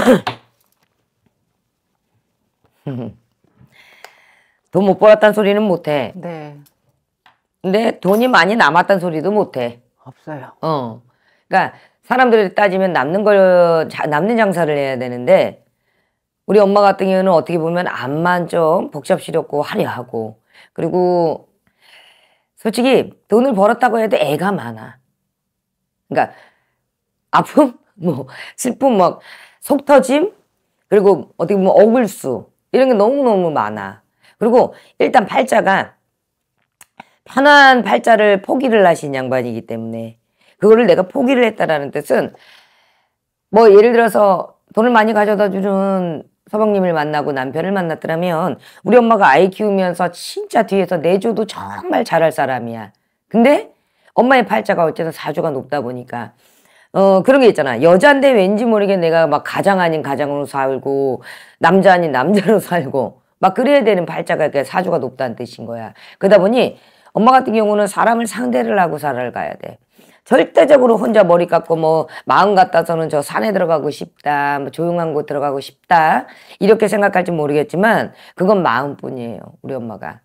돈 못벌었다는 소리는 못해. 네. 근데 돈이 많이 남았다는 소리도 못해. 없어요. 어. 그러니까 사람들 따지면 남는 걸 남는 장사를 해야 되는데 우리 엄마 같은 경우는 어떻게 보면 암만 좀복잡시럽고 화려하고 그리고 솔직히 돈을 벌었다고 해도 애가 많아. 그러니까 아픔, 뭐 슬픔 막속 터짐 그리고 어떻게 보면 억울수 이런 게 너무너무 많아. 그리고 일단 팔자가 편한 팔자를 포기를 하신 양반이기 때문에 그거를 내가 포기를 했다라는 뜻은 뭐 예를 들어서 돈을 많이 가져다 주는 서방님을 만나고 남편을 만났더라면 우리 엄마가 아이 키우면서 진짜 뒤에서 내줘도 정말 잘할 사람이야. 근데 엄마의 팔자가 어쨌든 사주가 높다 보니까 어, 그런 게 있잖아. 여잔데 왠지 모르게 내가 막 가장 아닌 가장으로 살고, 남자 아닌 남자로 살고, 막 그래야 되는 발자가 이렇 사주가 높다는 뜻인 거야. 그러다 보니 엄마 같은 경우는 사람을 상대를 하고 살아가야 돼. 절대적으로 혼자 머리 깎고 뭐 마음 같아서는 저 산에 들어가고 싶다, 뭐 조용한 곳 들어가고 싶다 이렇게 생각할지 모르겠지만 그건 마음뿐이에요 우리 엄마가.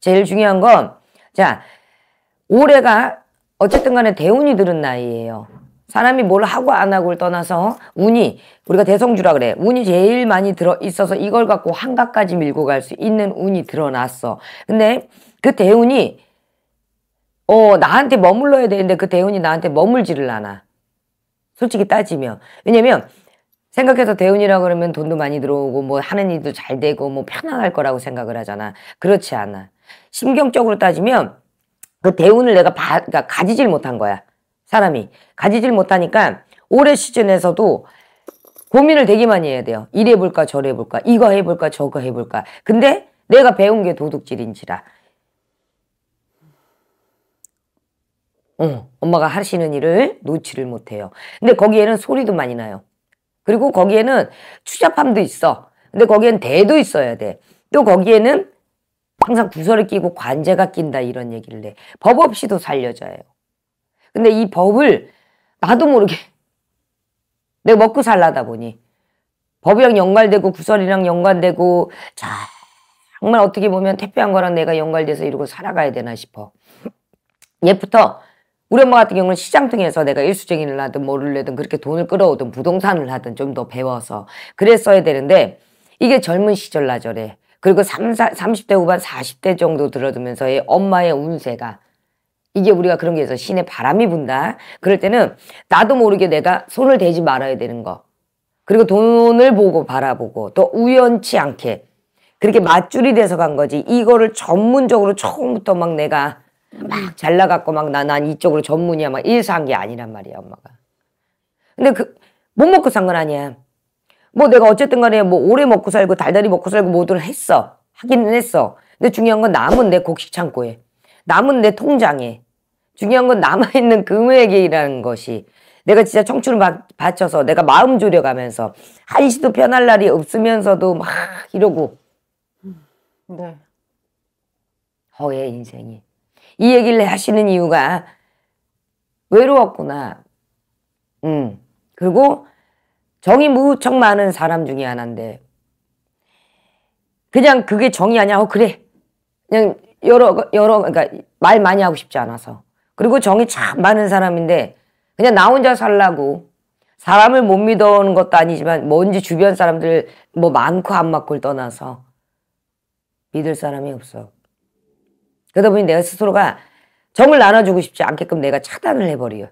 제일 중요한 건 자 올해가 어쨌든 간에 대운이 들은 나이예요. 사람이 뭘 하고 안 하고를 떠나서 운이 우리가 대성주라 그래 운이 제일 많이 들어 있어서 이걸 갖고 한가까지 밀고 갈 수 있는 운이 드러났어 근데 그 대운이 어 나한테 머물러야 되는데 그 대운이 나한테 머물지를 않아 솔직히 따지면 왜냐면 생각해서 대운이라 그러면 돈도 많이 들어오고 뭐 하는 일도 잘 되고 뭐 편안할 거라고 생각을 하잖아 그렇지 않아 심경적으로 따지면 그 대운을 내가 바, 그러니까 가지질 못한 거야 사람이 가지질 못하니까 올해 시즌에서도 고민을 되게 많이 해야 돼요. 이래 볼까 저래 볼까 이거 해볼까 저거 해볼까 근데 내가 배운 게 도둑질인지라 응, 어, 엄마가 하시는 일을 놓지를 못해요. 근데 거기에는 소리도 많이 나요. 그리고 거기에는 추잡함도 있어. 근데 거기엔 대도 있어야 돼. 또 거기에는 항상 구설을 끼고 관제가 낀다 이런 얘기를 해. 법 없이도 살려져요. 근데 이 법을 나도 모르게 내가 먹고 살라다 보니 법이랑 연관되고 구설이랑 연관되고 정말 어떻게 보면 태평한 거랑 내가 연관돼서 이러고 살아가야 되나 싶어. 옛부터 우리 엄마 같은 경우는 시장 통해서 내가 일수쟁이를 하든 뭐를 내든 그렇게 돈을 끌어오든 부동산을 하든 좀 더 배워서 그랬어야 되는데 이게 젊은 시절 나절에 그리고 3, 30대 후반 40대 정도 들어들면서의 엄마의 운세가 이게 우리가 그런 게 있어. 신의 바람이 분다. 그럴 때는 나도 모르게 내가 손을 대지 말아야 되는 거. 그리고 돈을 보고 바라보고 또 우연치 않게 그렇게 맞줄이 돼서 간 거지. 이거를 전문적으로 처음부터 막 내가 막잘 나갔고 막나난 이쪽으로 전문이야 막이래한게 아니란 말이야 엄마가. 근데 그 못 먹고 산 건 아니야. 뭐 내가 어쨌든 간에 뭐 오래 먹고 살고 달달이 먹고 살고 뭐든 했어. 하기 했어. 근데 중요한 건 남은 내 곡식 창고에. 남은 내 통장에 중요한 건 남아있는 금액이라는 것이 내가 진짜 청춘을 바쳐서 내가 마음 졸여가면서 한시도 편할 날이 없으면서도 막 이러고 네. 허의 인생이 이 얘기를 하시는 이유가 외로웠구나 음 그리고 정이 무척 많은 사람 중에 하나인데 그냥 그게 정이 아니야 어 그래 그냥 여러 여러 그러니까 말 많이 하고 싶지 않아서 그리고 정이 참 많은 사람인데 그냥 나 혼자 살라고 사람을 못 믿어오는 것도 아니지만 뭔지 주변 사람들 뭐 많고 안맞고를 떠나서 믿을 사람이 없어. 그러다 보니 내가 스스로가 정을 나눠주고 싶지 않게끔 내가 차단을 해버려요.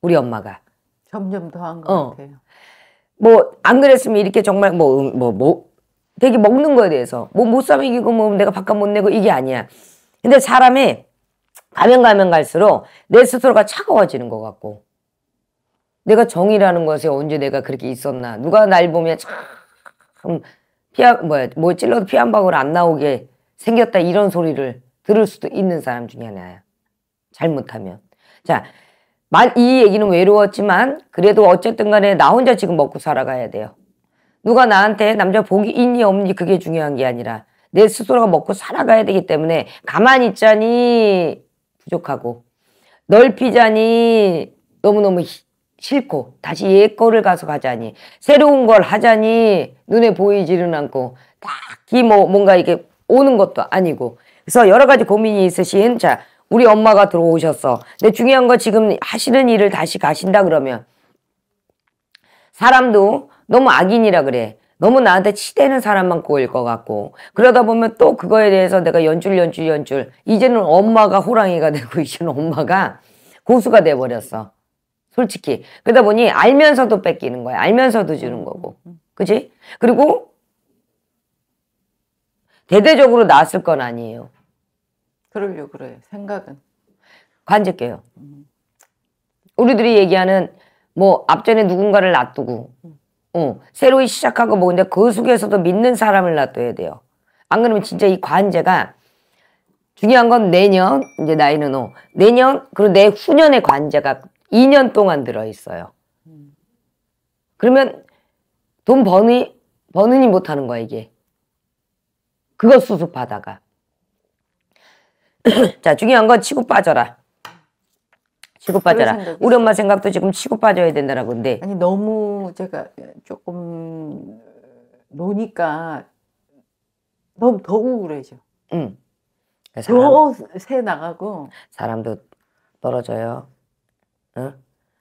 우리 엄마가. 점점 더한 것 어. 같아요. 뭐 안 그랬으면 이렇게 정말 뭐뭐 음, 뭐, 뭐, 되게 먹는 거에 대해서 뭐못사먹이고뭐 그 뭐 내가 밥값 못 내고 이게 아니야. 근데 사람이 가면 가면 갈수록 내 스스로가 차가워지는 것 같고 내가 정이라는 것에 언제 내가 그렇게 있었나 누가 날 보면 참 피야 뭐야 뭐 찔러도 피한 방울 안 나오게 생겼다 이런 소리를 들을 수도 있는 사람 중에 하나야. 잘못하면 자. 이 얘기는 외로웠지만 그래도 어쨌든 간에 나 혼자 지금 먹고 살아가야 돼요. 누가 나한테 남자 복이 있니 없니 그게 중요한 게 아니라 내 스스로가 먹고 살아가야 되기 때문에 가만히 있자니 부족하고 넓히자니 너무너무 싫고 다시 옛 거를 가서 가자니 새로운 걸 하자니 눈에 보이지는 않고 딱히 뭐 뭔가 이게 오는 것도 아니고 그래서 여러 가지 고민이 있으신 자 우리 엄마가 들어오셨어 근데 중요한 거 지금 하시는 일을 다시 가신다 그러면 사람도 너무 악인이라 그래. 너무 나한테 치대는 사람만 꼬일 것 같고 그러다 보면 또 그거에 대해서 내가 연줄 연줄 연줄 이제는 엄마가 호랑이가 되고 이제는 엄마가 고수가 돼버렸어 솔직히 그러다 보니 알면서도 뺏기는 거야 알면서도 주는 거고 그지 그리고 대대적으로 나았을건 아니에요 그러려 그래 요 생각은 관제껴요 음. 우리들이 얘기하는 뭐 앞전에 누군가를 놔두고 음. 어, 새로이 시작하고 뭐 근데 그 속에서도 믿는 사람을 놔둬야 돼요. 안 그러면 진짜 이 관제가 중요한 건 내년 이제 나이는 5 내년 그리고 내 후년의 관제가 2년 동안 들어있어요. 그러면 돈 버니 버느니 못하는 거야 이게. 그거 수습하다가. 자 중요한 건 치고 빠져라. 치고 빠져라. 우리 엄마 생각도 지금 치고 빠져야 된다라고 근데. 아니 너무 제가 조금 노니까 너무 더 우울해져. 응. 그 더새 나가고. 사람도 떨어져요. 응?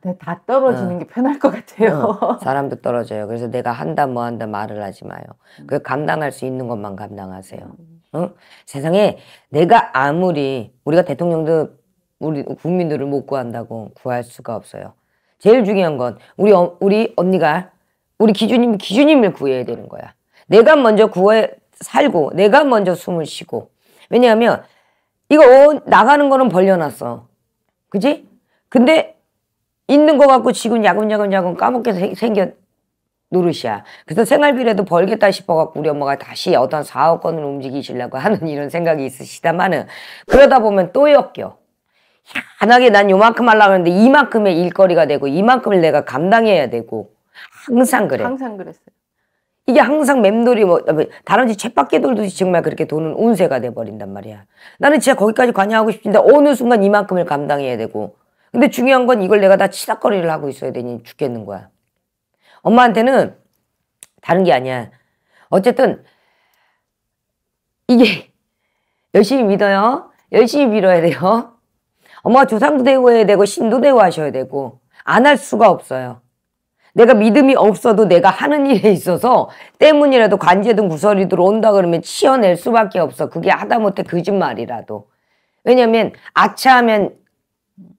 네, 다 떨어지는 어. 게 편할 것 같아요. 어. 사람도 떨어져요. 그래서 내가 한다 뭐 한다 말을 하지 마요. 음. 그 감당할 수 있는 것만 감당하세요. 음. 응? 세상에 내가 아무리 우리가 대통령도 우리 국민들을 못 구한다고 구할 수가 없어요. 제일 중요한 건 우리 어, 우리 언니가 우리 기준님 기준님을 구해야 되는 거야. 내가 먼저 구해 살고 내가 먼저 숨을 쉬고 왜냐하면 이거 어, 나가는 거는 벌려놨어. 그지? 근데 있는 거 갖고 지금 야금야금야금 까먹게 생겨 노릇이야. 그래서 생활비라도 벌겠다 싶어갖고 우리 엄마가 다시 어떤 사업권을 움직이시려고 하는 이런 생각이 있으시다마는 그러다 보면 또 엮여. 희한하게 난 요만큼 하려고 했는데 이만큼의 일거리가 되고 이만큼을 내가 감당해야 되고 항상 그래. 항상 그랬어요. 이게 항상 맴돌이 뭐, 아, 뭐 다람쥐 쳇바퀴 돌듯이 정말 그렇게 도는 운세가 돼 버린단 말이야. 나는 진짜 거기까지 관여하고 싶은데 어느 순간 이만큼을 감당해야 되고. 근데 중요한 건 이걸 내가 다 치닥거리를 하고 있어야 되니 죽겠는 거야. 엄마한테는 다른 게 아니야. 어쨌든 이게 열심히 믿어요. 열심히 밀어야 돼요. 어마 조상도 대우해야 되고 신도 대우하셔야 되고 안 할 수가 없어요. 내가 믿음이 없어도 내가 하는 일에 있어서 때문이라도 관제든 구설이든 온다 그러면 치어낼 수밖에 없어. 그게 하다못해 거짓말이라도. 왜냐면 아차하면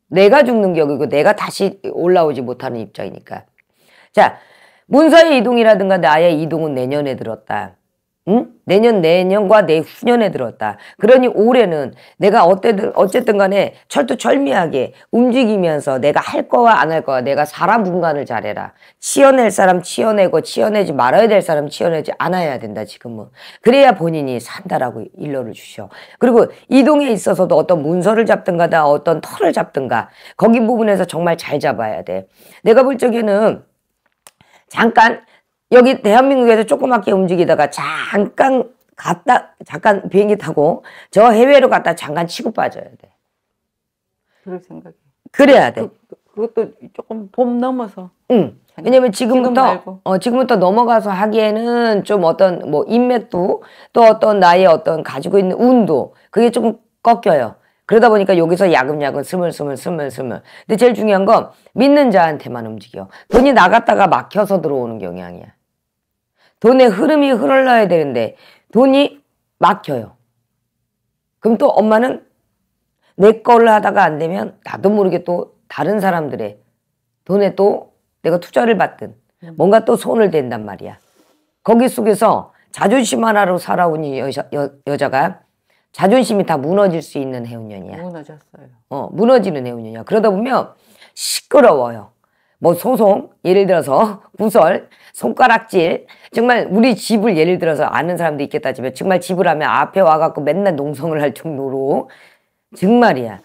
내가 죽는 격이고 내가 다시 올라오지 못하는 입장이니까. 자, 문서의 이동이라든가 나의 이동은 내년에 들었다. 응? 내년 내년과 내후년에 들었다. 그러니 올해는 내가 어쨌든 어쨌든 간에 철두철미하게 움직이면서 내가 할 거와 안 할 거와 내가 사람 분간을 잘해라. 치어낼 사람 치어내고 치어내지 말아야 될 사람 치어내지 않아야 된다 지금은. 그래야 본인이 산다라고 일러를 주셔. 그리고 이동에 있어서도 어떤 문서를 잡든가다 어떤 털을 잡든가 거기 부분에서 정말 잘 잡아야 돼. 내가 볼 적에는 잠깐 여기 대한민국에서 조그맣게 움직이다가 잠깐 갔다 잠깐 비행기 타고 저 해외로 갔다 잠깐 치고 빠져야 돼. 그럴 생각이. 그래야 돼. 그, 그 것도 조금 봄 넘어서. 응. 왜냐면 지금부터 지금 어 지금부터 넘어가서 하기에는 좀 어떤 뭐 인맥도 또 어떤 나의 어떤 가지고 있는 운도 그게 조금 꺾여요. 그러다 보니까 여기서 야금야금 스물스물 스물스물. 근데 제일 중요한 건 믿는 자한테만 움직여. 돈이 나갔다가 막혀서 들어오는 경향이야. 돈의 흐름이 흘러야 되는데 돈이 막혀요. 그럼 또 엄마는 내 걸로 하다가 안 되면 나도 모르게 또 다른 사람들의 돈에 또 내가 투자를 받든 음. 뭔가 또 손을 댄단 말이야. 거기 속에서 자존심 하나로 살아온 여 여, 여자가 자존심이 다 무너질 수 있는 해운년이야. 무너졌어요. 어, 무너지는 해운년이야. 그러다 보면 시끄러워요. 뭐 소송, 예를 들어서 구설, 손가락질, 정말 우리 집을 예를 들어서 아는 사람도 있겠다지만 정말 집을 하면 앞에 와갖고 맨날 농성을 할 정도로 정말이야.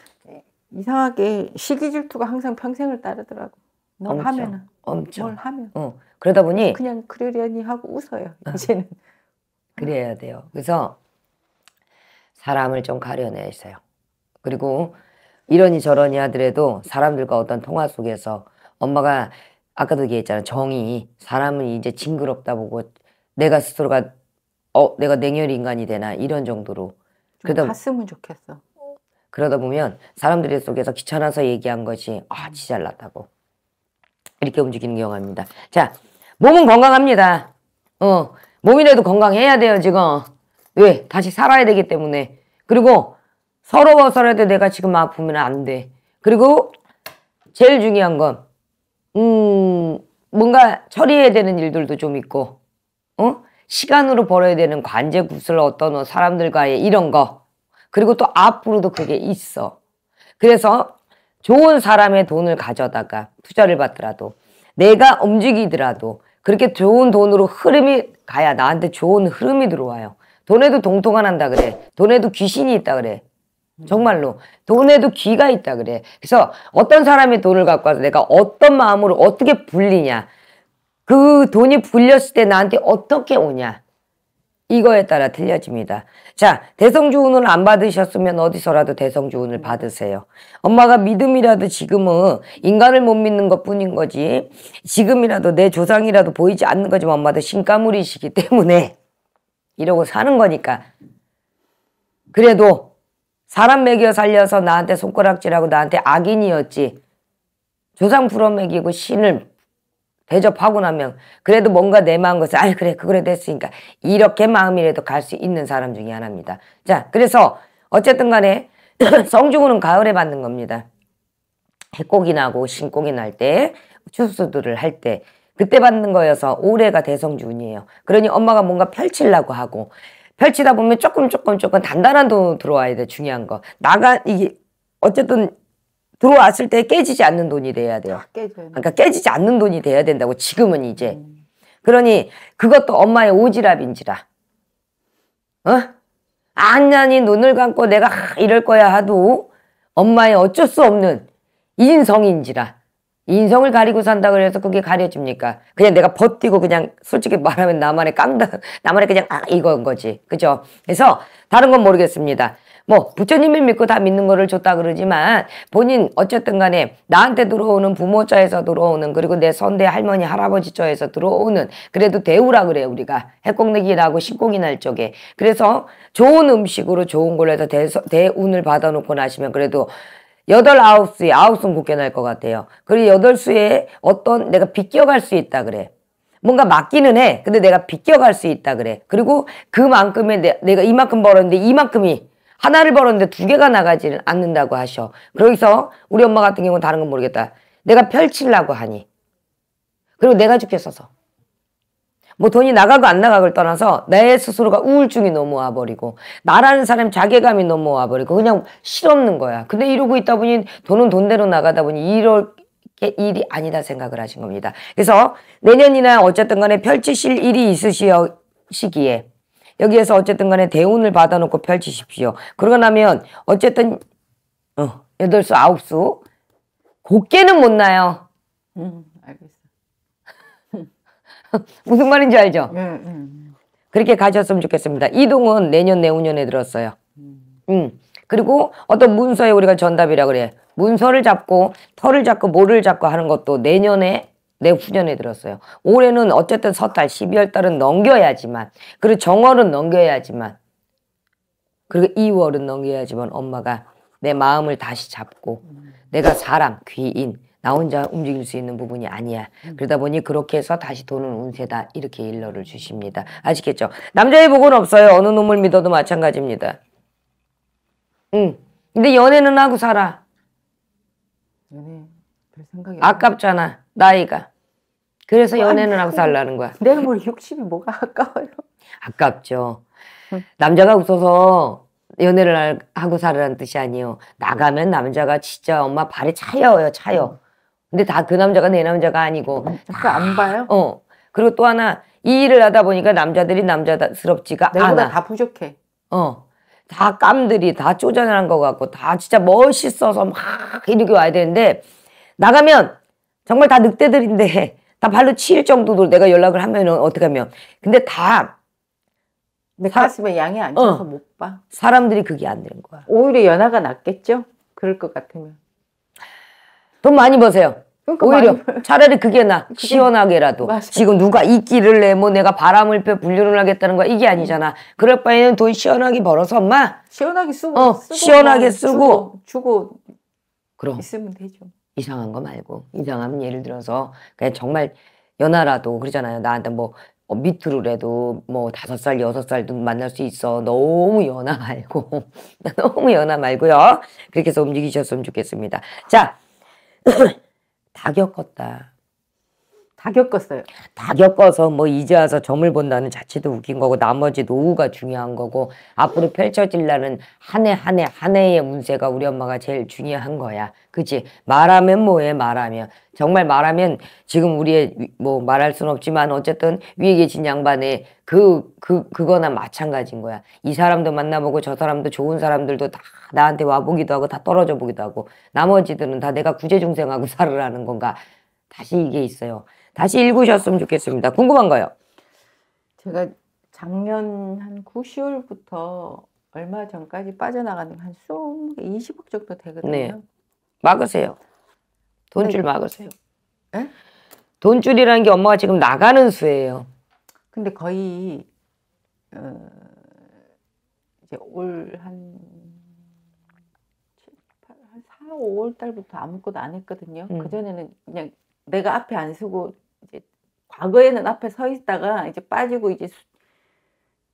이상하게 시기 질투가 항상 평생을 따르더라고. 너하면 엄청 뭘 하면. 어. 그러다 보니 그냥 그러려니 하고 웃어요. 아. 이제는 그래야 돼요. 그래서 사람을 좀 가려내세요. 그리고 이러니 저러니 하더라도 사람들과 어떤 통화 속에서 엄마가 아까도 얘기했잖아. 정이 사람은 이제 징그럽다 보고 내가 스스로가 어 내가 냉혈 인간이 되나 이런 정도로 그러다 봤으면 좋겠어. 그러다 보면 사람들 속에서 귀찮아서 얘기한 것이 아 지잘났다고 음. 이렇게 움직이는 경우가 있습니다. 자 몸은 건강합니다. 어 몸이라도 건강해야 돼요 지금 왜 다시 살아야 되기 때문에 그리고 서러워서라도 내가 지금 아프면 안 돼. 그리고 제일 중요한 건 음, 뭔가 처리해야 되는 일들도 좀 있고, 어? 시간으로 벌어야 되는 관제 구슬 어떤 어, 사람들과의 이런 거. 그리고 또 앞으로도 그게 있어. 그래서 좋은 사람의 돈을 가져다가 투자를 받더라도 내가 움직이더라도 그렇게 좋은 돈으로 흐름이 가야 나한테 좋은 흐름이 들어와요. 돈에도 동통한 한다 그래. 돈에도 귀신이 있다 그래. 정말로 돈에도 귀가 있다 그래. 그래서 어떤 사람의 돈을 갖고 와서 내가 어떤 마음으로 어떻게 불리냐. 그 돈이 불렸을 때 나한테 어떻게 오냐. 이거에 따라 틀려집니다. 자, 대성주운을 안 받으셨으면 어디서라도 대성주운을 음. 받으세요. 엄마가 믿음이라도 지금은 인간을 못 믿는 것 뿐인 거지. 지금이라도 내 조상이라도 보이지 않는 거지만 엄마도 신가물이시기 때문에 이러고 사는 거니까. 그래도 사람 먹여 살려서 나한테 손가락질하고 나한테 악인이었지. 조상 불어먹이고 신을 대접하고 나면 그래도 뭔가 내 마음 것을 아이 그래 그거래 됐으니까 이렇게 마음이라도 갈 수 있는 사람 중에 하나입니다. 자 그래서 어쨌든 간에 성주군은 가을에 받는 겁니다. 해곡이 나고 신곡이 날 때 추수들을 할 때 그때 받는 거여서 올해가 대성주군이에요. 그러니 엄마가 뭔가 펼치려고 하고 펼치다 보면 조금 조금 조금 단단한 돈 들어와야 돼 중요한 거 나가 이게 어쨌든 들어왔을 때 깨지지 않는 돈이 돼야 돼요. 아, 그러니까 깨지지 않는 돈이 돼야 된다고 지금은 이제. 음. 그러니 그것도 엄마의 오지랖인지라. 어? 안난히 눈을 감고 내가 이럴 거야 하도 엄마의 어쩔 수 없는 인성인지라. 인성을 가리고 산다 그래서 그게 가려집니까? 그냥 내가 버티고 그냥 솔직히 말하면 나만의 깡다 나만의 그냥 아 이건 거지. 그죠? 그래서 다른 건 모르겠습니다. 뭐 부처님을 믿고 다 믿는 거를 줬다 그러지만 본인 어쨌든 간에 나한테 들어오는 부모자에서 들어오는 그리고 내 선대 할머니 할아버지 자에서 들어오는 그래도 대우라 그래요 우리가 해공내기라고 신공이 날적에 그래서 좋은 음식으로 좋은 걸로 해서 대, 대운을 받아놓고 나시면 그래도 여덟 아홉 수에 아홉 수는 굳게 날 것 같아요. 그리고 여덟 수에 어떤 내가 비껴갈 수 있다 그래. 뭔가 맡기는 해. 근데 내가 비껴갈 수 있다 그래. 그리고 그만큼에 내가 이만큼 벌었는데 이만큼이 하나를 벌었는데 두 개가 나가지는 않는다고 하셔. 그래서 우리 엄마 같은 경우는 다른 건 모르겠다. 내가 펼치려고 하니. 그리고 내가 죽겠어서. 뭐 돈이 나가고 안 나가고를 떠나서 내 스스로가 우울증이 넘어와 버리고 나라는 사람 자괴감이 넘어와 버리고 그냥 실없는 거야. 근데 이러고 있다 보니 돈은 돈대로 나가다 보니 이럴 게 일이 아니다 생각을 하신 겁니다. 그래서 내년이나 어쨌든 간에 펼치실 일이 있으시기에 여기에서 어쨌든 간에 대운을 받아놓고 펼치십시오. 그러고 나면 어쨌든 어, 8수, 9수 곱게는 못 나요. 음, 알겠습니다. 무슨 말인지 알죠? 네, 네, 네. 그렇게 가셨으면 좋겠습니다. 이동은 내년 내후년에 들었어요. 음. 음. 그리고 어떤 문서에 우리가 전답이라 그래. 문서를 잡고 털을 잡고 모를 잡고 하는 것도 내년에 내후년에 들었어요. 올해는 어쨌든 서달 12월 달은 넘겨야지만 그리고 정월은 넘겨야지만 그리고 2월은 넘겨야지만 엄마가 내 마음을 다시 잡고 내가 사람, 귀인, 나 혼자 움직일 수 있는 부분이 아니야. 음. 그러다 보니 그렇게 해서 다시 도는 운세다. 이렇게 일러를 주십니다. 아시겠죠? 남자의 복은 없어요. 어느 놈을 믿어도 마찬가지입니다. 응. 근데 연애는 하고 살아. 연애 별 생각이 아깝잖아. 나이가. 그래서 뭐 연애는 하고 살라는 거야. 내뭘 60이 뭐 뭐가 아까워요? 아깝죠. 남자가 웃어서 연애를 하고 살라는 뜻이 아니에요. 나가면 남자가 진짜 엄마 발이 차요 차여. 근데 다 그 남자가 내 남자가 아니고. 음, 자꾸 안 봐요? 어. 그리고 또 하나 이 일을 하다 보니까 남자들이 남자스럽지가 내보 않아. 다 부족해. 어. 다 깜들이 다 쪼잔한 것 같고 다 진짜 멋있어서 막 이렇게 와야 되는데 나가면 정말 다 늑대들인데 다 발로 치일 정도로 내가 연락을 하면 어떻게 하면 근데 다내 가슴에 양이 안 차서 어. 못 봐. 사람들이 그게 안 되는 거야. 오히려 연하가 낫겠죠? 그럴 것 같으면. 돈 많이 버세요. 그러니까 오히려 많이 차라리 그게 나 그게... 시원하게라도 맞아. 지금 누가 이끼를 내 뭐 내가 바람을 펴 불륜을 하겠다는 거 이게 아니잖아 그럴 바에는 돈 시원하게 벌어서 엄마 시원하게 쓰고, 어, 쓰고 시원하게 뭐 쓰고 주고, 주고 그럼 있으면 되죠 이상한 거 말고 이상하 예를 들어서 그냥 정말 연하라도 그러잖아요 나한테 뭐 어, 밑으로라도 뭐 다섯 살 여섯 살도 만날 수 있어 너무 연하 말고 너무 연하 말고요 그렇게 해서 움직이셨으면 좋겠습니다 자다 겪었다. 다 겪었어요. 다 겪어서 뭐 이제 와서 점을 본다는 자체도 웃긴 거고 나머지 노후가 중요한 거고 앞으로 펼쳐질라는 한해한해한 해의 운세가 우리 엄마가 제일 중요한 거야. 그치? 말하면 뭐해 말하면. 정말 말하면 지금 우리의 뭐 말할 순 없지만 어쨌든 위에 계신 양반의 그, 그, 그거나 마찬가지인 거야. 이 사람도 만나보고 저 사람도 좋은 사람들도 다 나한테 와보기도 하고 다 떨어져 보기도 하고 나머지들은 다 내가 구제중생하고 살으라는 건가. 다시 이게 있어요. 다시 읽으셨으면 좋겠습니다. 궁금한 거요. 제가 작년 한 9, 월부터 얼마 전까지 빠져나가는 한 20, 억 정도 되거든요. 네. 막으세요. 돈줄 근 네. 막으세요. 에? 돈줄이라는 게 엄마가 지금 나가는 수예요. 근데 거의 어, 이제 올한 4, 5월 달부터 아무것도 안 했거든요. 음. 그전에는 그냥 내가 앞에 안 서고 이제 과거에는 앞에 서 있다가 이제 빠지고 이제, 수,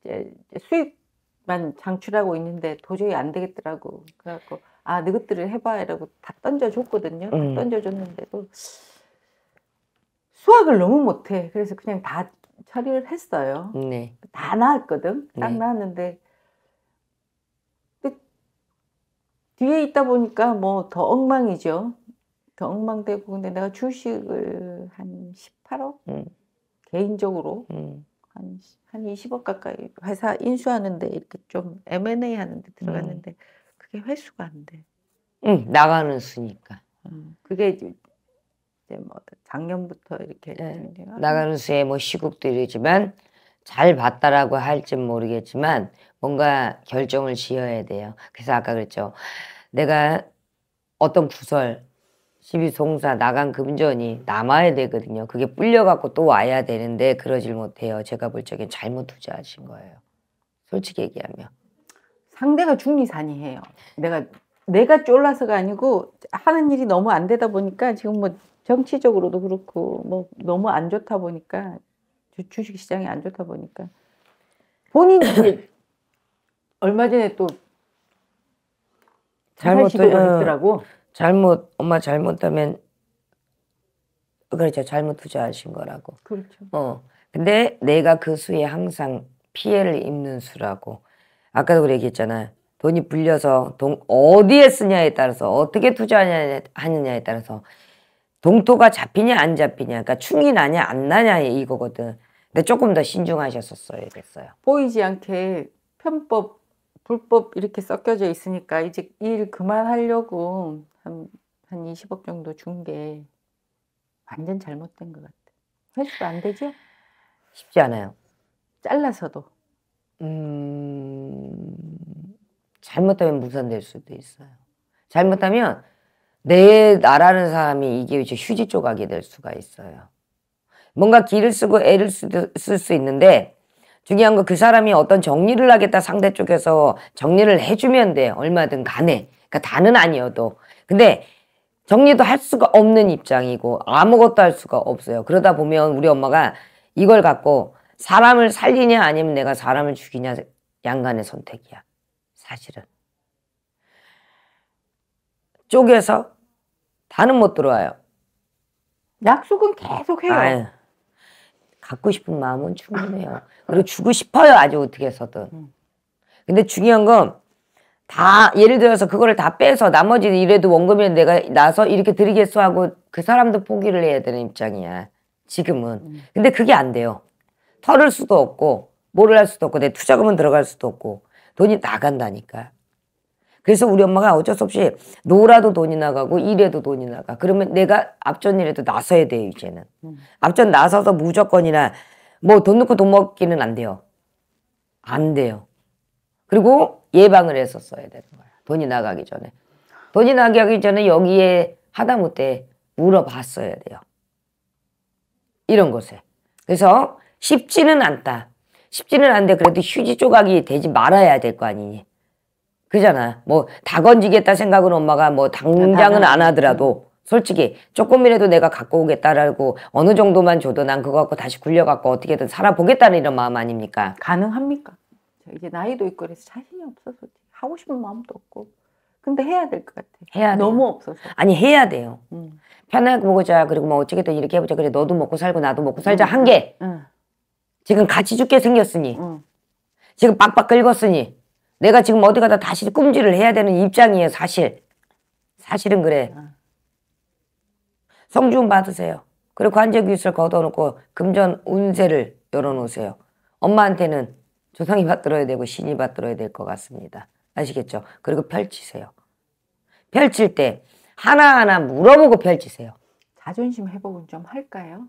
이제 수익만 장출하고 있는데 도저히 안 되겠더라고. 그래갖고 아 너것들을 해봐 이라고 다 던져줬거든요. 음. 다 던져줬는데도 수학을 너무 못해. 그래서 그냥 다 처리를 했어요. 네. 다 나왔거든. 딱 네. 나왔는데 뒤에 있다 보니까 뭐 더 엉망이죠. 더 엉망되고 근데 내가 주식을 한 8억? 음. 개인적으로 음. 한, 한 20억 가까이 회사 인수하는데 이렇게 좀 M&A 하는데 들어갔는데 음. 그게 회수가 안 돼. 응, 음, 나가는 수니까. 음. 그게 이제 뭐 작년부터 이렇게 네. 나가는 수에 뭐 시국도 이러지만 잘 봤다라고 할진 모르겠지만 뭔가 결정을 지어야 돼요. 그래서 아까 그랬죠. 내가 어떤 구설 십이송사 나간 금전이 남아야 되거든요. 그게 불려갖고 또 와야 되는데 그러질 못해요. 제가 볼 적엔 잘못 투자하신 거예요. 솔직히 얘기하면. 상대가 중리산이해요. 내가 내가 쫄라서가 아니고 하는 일이 너무 안 되다 보니까 지금 뭐 정치적으로도 그렇고 뭐 너무 안 좋다 보니까 주식 시장이 안 좋다 보니까 본인이 얼마 전에 또 잘못 시도 했더라고. 잘못 엄마 잘못하면 그렇죠 잘못 투자하신 거라고. 그렇죠. 어 근데 내가 그 수에 항상 피해를 입는 수라고. 아까도 그래 얘기했잖아. 돈이 불려서 동 어디에 쓰냐에 따라서 어떻게 투자 하느냐에 따라서 동토가 잡히냐 안 잡히냐 그러니까 충이 나냐 안 나냐 이거거든. 근데 조금 더 신중하셨었어야 됐어요. 보이지 않게 편법, 불법 이렇게 섞여져 있으니까 이제 일 그만하려고 한, 한 20억 정도 준 게 완전 잘못된 것 같아. 회수도 안 되죠? 쉽지 않아요. 잘라서도. 음, 잘못하면 무산될 수도 있어요. 잘못하면 내 나라는 사람이 이게 이제 휴지 조각이 될 수가 있어요. 뭔가 길을 쓰고 애를 쓸 수 있는데 중요한 건 그 사람이 어떤 정리를 하겠다 상대 쪽에서 정리를 해주면 돼. 얼마든 간에. 그러니까 다는 아니어도 근데 정리도 할 수가 없는 입장이고 아무것도 할 수가 없어요. 그러다 보면 우리 엄마가 이걸 갖고 사람을 살리냐 아니면 내가 사람을 죽이냐 양간의 선택이야. 사실은. 쪼개서 다는 못 들어와요. 약속은 계속 해요. 아유, 갖고 싶은 마음은 충분해요. 그리고 주고 싶어요. 아주 어떻게 해서든. 음. 근데 중요한 건다 예를 들어서 그거를 다 빼서 나머지 이래도 원금이 내가 나서 이렇게 드리겠어 하고 그 사람도 포기를 해야 되는 입장이야. 지금은. 음. 근데 그게 안 돼요. 털을 수도 없고 뭐를 할 수도 없고 내 투자금은 들어갈 수도 없고 돈이 나간다니까. 그래서 우리 엄마가 어쩔 수 없이 놀아도 돈이 나가고 일해도 돈이 나가. 그러면 내가 앞전 일에도 나서야 돼요, 이제는. 음. 앞전 나서서 무조건이나 뭐 돈 넣고 돈 먹기는 안 돼요. 안 돼요. 그리고 예방을 했었어야 되는 거야. 돈이 나가기 전에. 돈이 나가기 전에 여기에 하다못해 물어봤어야 돼요. 이런 것에. 그래서 쉽지는 않다. 쉽지는 않은데 그래도 휴지 조각이 되지 말아야 될 거 아니니. 그잖아. 뭐 다 건지겠다 생각은 엄마가 뭐 당장은 안 하더라도 솔직히 조금이라도 내가 갖고 오겠다라고 어느 정도만 줘도 난 그거 갖고 다시 굴려갖고 어떻게든 살아보겠다는 이런 마음 아닙니까? 가능합니까? 맞아. 이제 나이도 있고 그래서 자신이 없어서 하고 싶은 마음도 없고. 근데 해야 될 것 같아. 해야 너무 요 없어서. 아니 해야 돼요. 음. 편하게 먹자 그리고 뭐어떻든 이렇게 해보자 그래 너도 먹고 살고 나도 먹고 살자 음. 한게 음. 지금 같이 죽게 생겼으니 지금 빡빡 긁었으니 내가 지금 어디 가다 다시 꿈질을 해야 되는 입장이에요 사실. 사실은 그래. 성주운 받으세요. 그리고 관제 기술 걷어놓고 금전 운세를 열어놓으세요. 엄마한테는 조상이 받들어야 되고 신이 받들어야 될 것 같습니다. 아시겠죠? 그리고 펼치세요. 펼칠 때 하나하나 물어보고 펼치세요. 자존심 회복은 좀 할까요?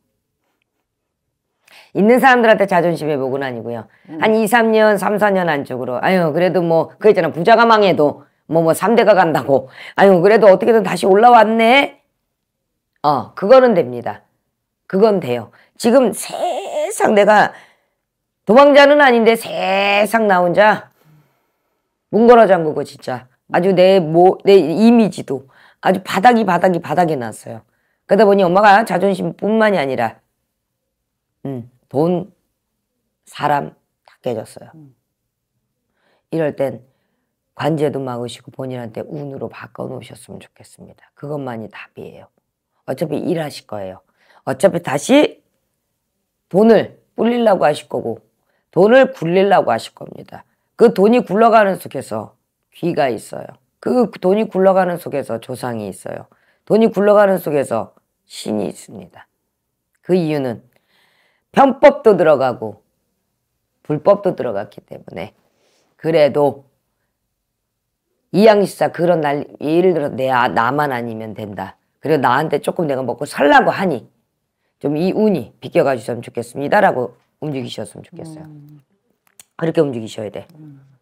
있는 사람들한테 자존심 회복은 아니고요. 음. 한 2, 3년, 3, 4년 안쪽으로 아유 그래도 뭐 그 있잖아 부자가 망해도 뭐뭐 뭐 3대가 뭐, 간다고 아유 그래도 어떻게든 다시 올라왔네. 어 그거는 됩니다. 그건 돼요. 지금 세상 내가 도망자는 아닌데 세상 나 혼자 문걸어 잠그고 진짜 아주 내 모, 내 이미지도 아주 바닥이 바닥이 바닥에 났어요. 그러다 보니 엄마가 자존심뿐만이 아니라 음, 돈, 사람 다 깨졌어요. 이럴 땐 관제도 막으시고 본인한테 운으로 바꿔놓으셨으면 좋겠습니다. 그것만이 답이에요. 어차피 일하실 거예요. 어차피 다시 돈을 불리려고 하실 거고 돈을 굴리려고 하실 겁니다. 그 돈이 굴러가는 속에서 귀가 있어요. 그 돈이 굴러가는 속에서 조상이 있어요. 돈이 굴러가는 속에서 신이 있습니다. 그 이유는 편법도 들어가고 불법도 들어갔기 때문에 그래도 이양시사 그런 날 예를 들어 내 아, 나만 아니면 된다. 그리고 나한테 조금 내가 먹고 살라고 하니 좀 이 운이 비껴가 주셨으면 좋겠습니다라고 움직이셨으면 좋겠어요. 음. 그렇게 움직이셔야 돼. 음.